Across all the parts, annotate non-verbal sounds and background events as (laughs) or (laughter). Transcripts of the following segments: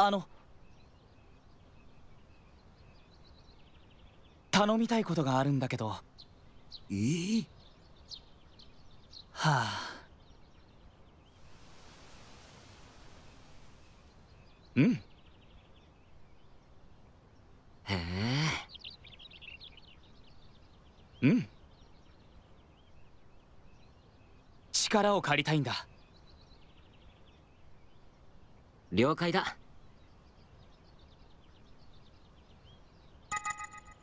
あの頼みたいことがあるんだけどいいはあうんへえうん力を借りたいんだ了解だ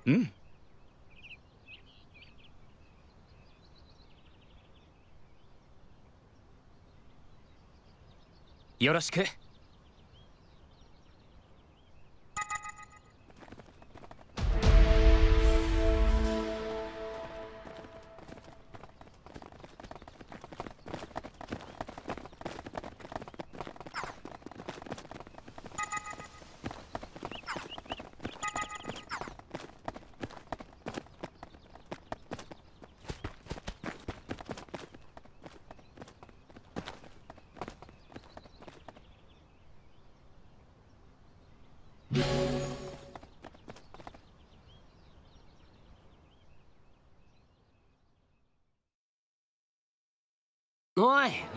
うんよろしく。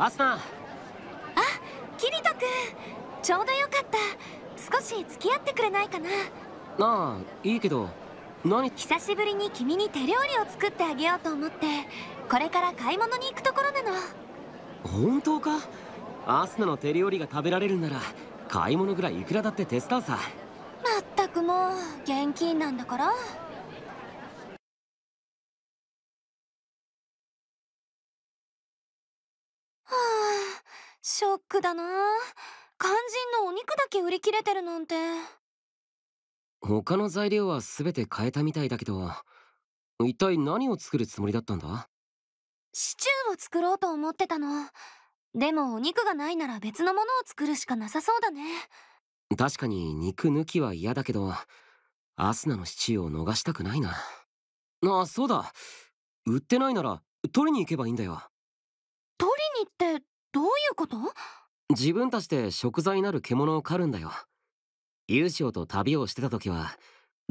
アスナあキリト君ちょうどよかった少し付き合ってくれないかなああいいけど何久しぶりに君に手料理を作ってあげようと思ってこれから買い物に行くところなの本当かアスナの手料理が食べられるなら買い物ぐらいいくらだって手伝うさまったくもう現金なんだからショックだな肝心のお肉だけ売り切れてるなんて他の材料は全て変えたみたいだけど一体何を作るつもりだったんだシチューを作ろうと思ってたのでもお肉がないなら別のものを作るしかなさそうだね確かに肉抜きは嫌だけどアスナのシチューを逃したくないなあそうだ売ってないなら取りに行けばいいんだよ取りにってどういうこと自分たちで食材なる獣を狩るんだよ勇潮と旅をしてた時は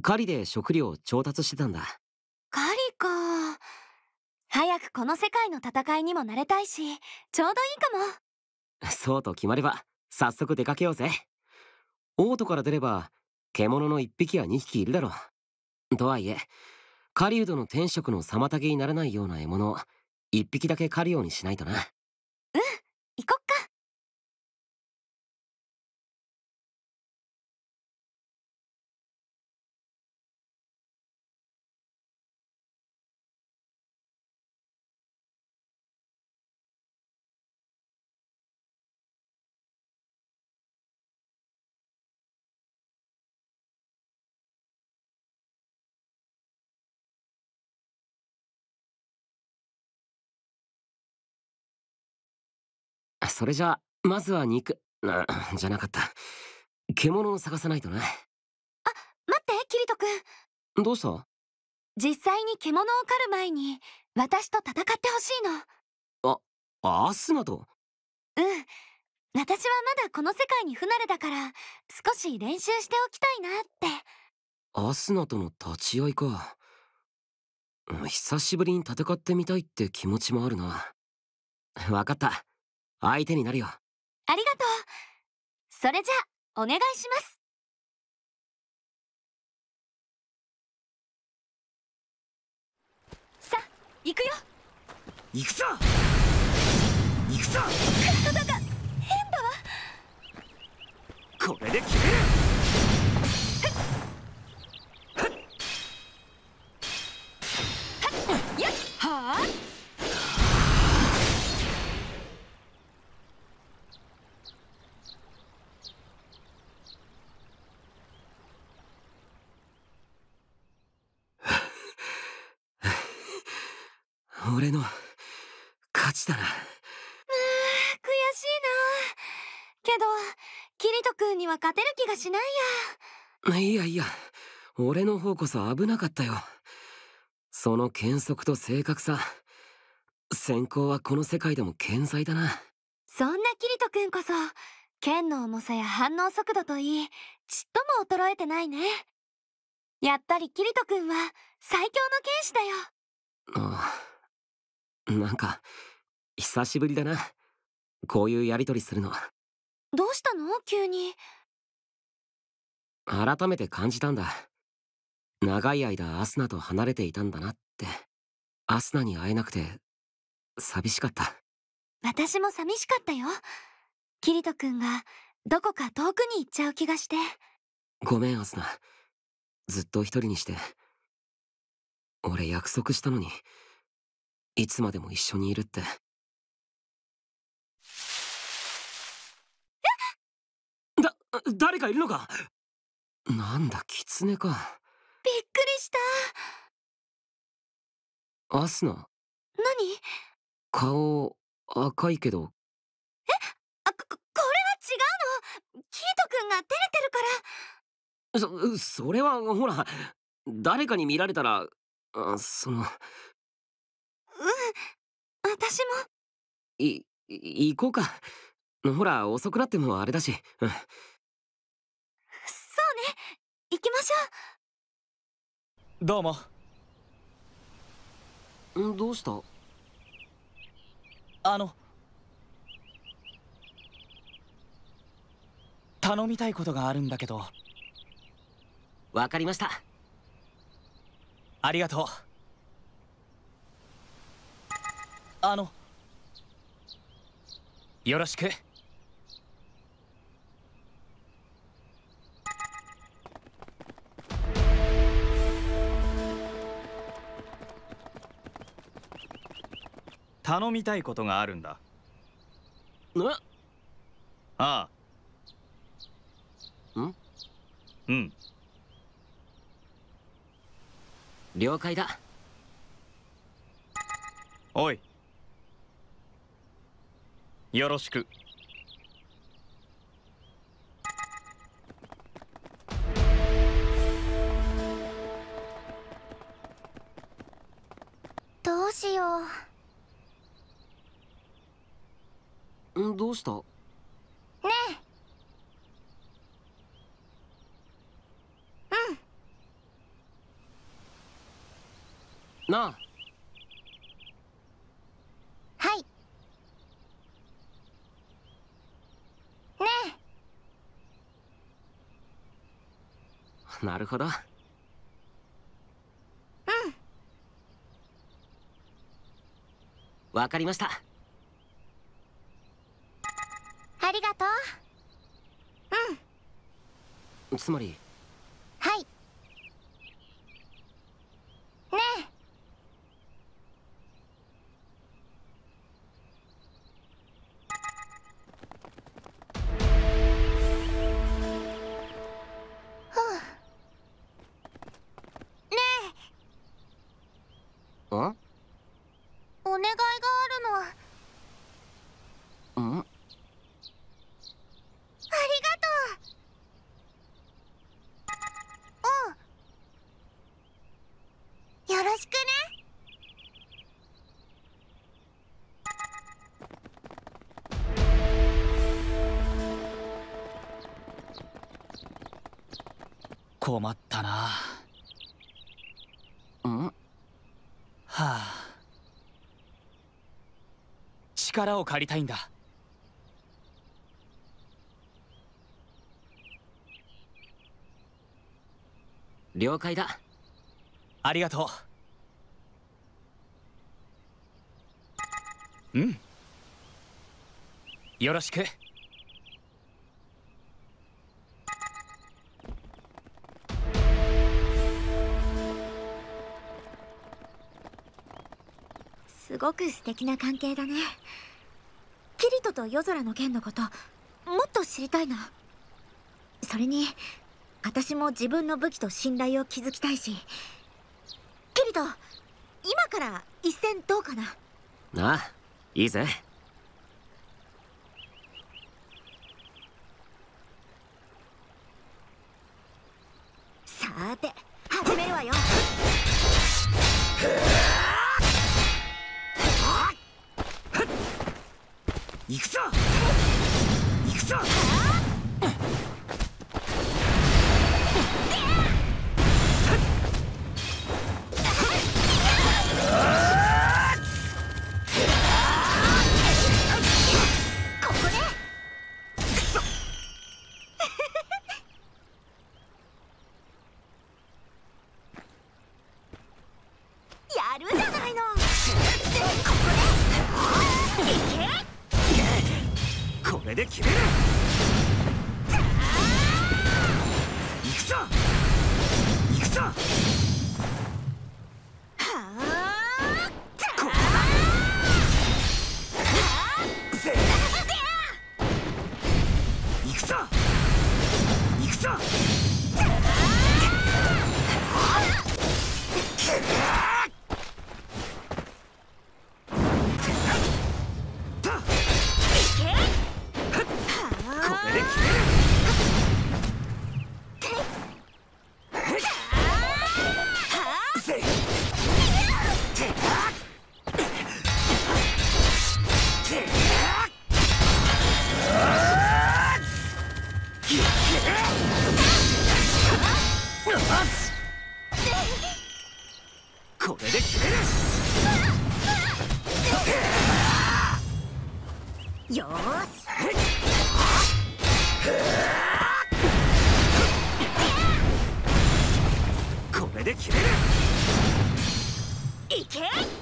狩りで食料を調達してたんだ狩りか早くこの世界の戦いにも慣れたいしちょうどいいかもそうと決まれば早速出かけようぜオートから出れば獣の1匹や2匹いるだろうとはいえ狩人の天職の妨げにならないような獲物を1匹だけ狩るようにしないとなそれじゃあ、まずは肉、な、(laughs) じゃなかった。獣を探さないとな。あ、待って、キリト君。どうした実際に獣を狩る前に、私と戦ってほしいの。あ、アスナとうん。私はまだこの世界に不慣れだから、少し練習しておきたいなって。アスナとの立ち合いか。久しぶりに戦ってみたいって気持ちもあるな。わかった。相手になるよありがとうそれじゃお願いしますさあ行くよ行くぞ行くぞ体が (laughs) 変だわこれで決める俺の勝ちだなうん悔しいなけどキリト君には勝てる気がしないやいやいや俺の方こそ危なかったよその剣速と正確さ先行はこの世界でも健在だなそんなキリト君こそ剣の重さや反応速度といいちっとも衰えてないねやっぱりキリト君は最強の剣士だよああなんか久しぶりだなこういうやり取りするのどうしたの急に改めて感じたんだ長い間アスナと離れていたんだなってアスナに会えなくて寂しかった私も寂しかったよキリト君がどこか遠くに行っちゃう気がしてごめんアスナずっと一人にして俺約束したのにいつまでも一緒にいるってだ誰かいるのかなんだキツネかびっくりしたアスナ何顔赤いけどえあここれは違うのキートくんが照れてるからそそれはほら誰かに見られたらあその私もい行こうか (laughs) ほら遅くなってもあれだし、うん、そうね行きましょうどうもどうしたあの頼みたいことがあるんだけどわかりましたありがとうあのよろしく頼みたいことがあるんだあああんうん了解だおいよろしくどうしようどうしたねえうんなあなるほどうんわかりましたありがとううんつまりはいしくね困ったなうんはあ力を借りたいんだ了解だありがとううんよろしくすごく素敵な関係だねキリトと夜空の件のこともっと知りたいなそれに私も自分の武器と信頼を築きたいしキリト今から一戦どうかなああいいぜさて始めるわよくぞいくぞで決める行くぞ行くぞよしこれで切れるいけ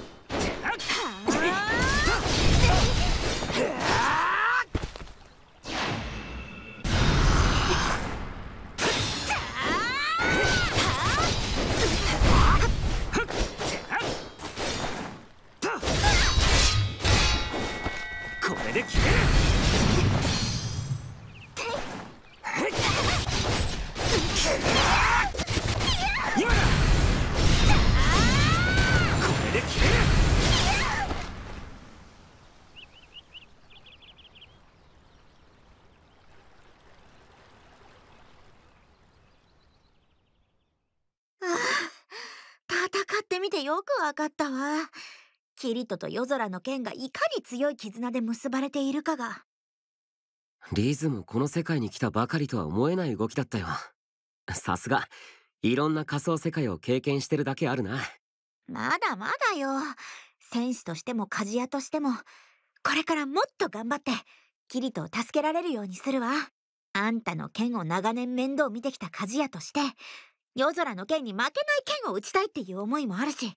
見てよくわかったわ。キリトと夜空の剣がいかに強い絆で結ばれているかが。リズもこの世界に来たばかりとは思えない動きだったよ。さすが、いろんな仮想世界を経験してるだけあるな。まだまだよ。戦士としても鍛冶屋としても、これからもっと頑張って、キリトを助けられるようにするわ。あんたの剣を長年面倒見てきた鍛冶屋として、夜空の剣に負けない剣を打ちたいっていう思いもあるし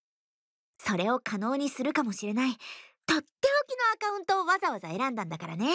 それを可能にするかもしれないとっておきのアカウントをわざわざ選んだんだからね。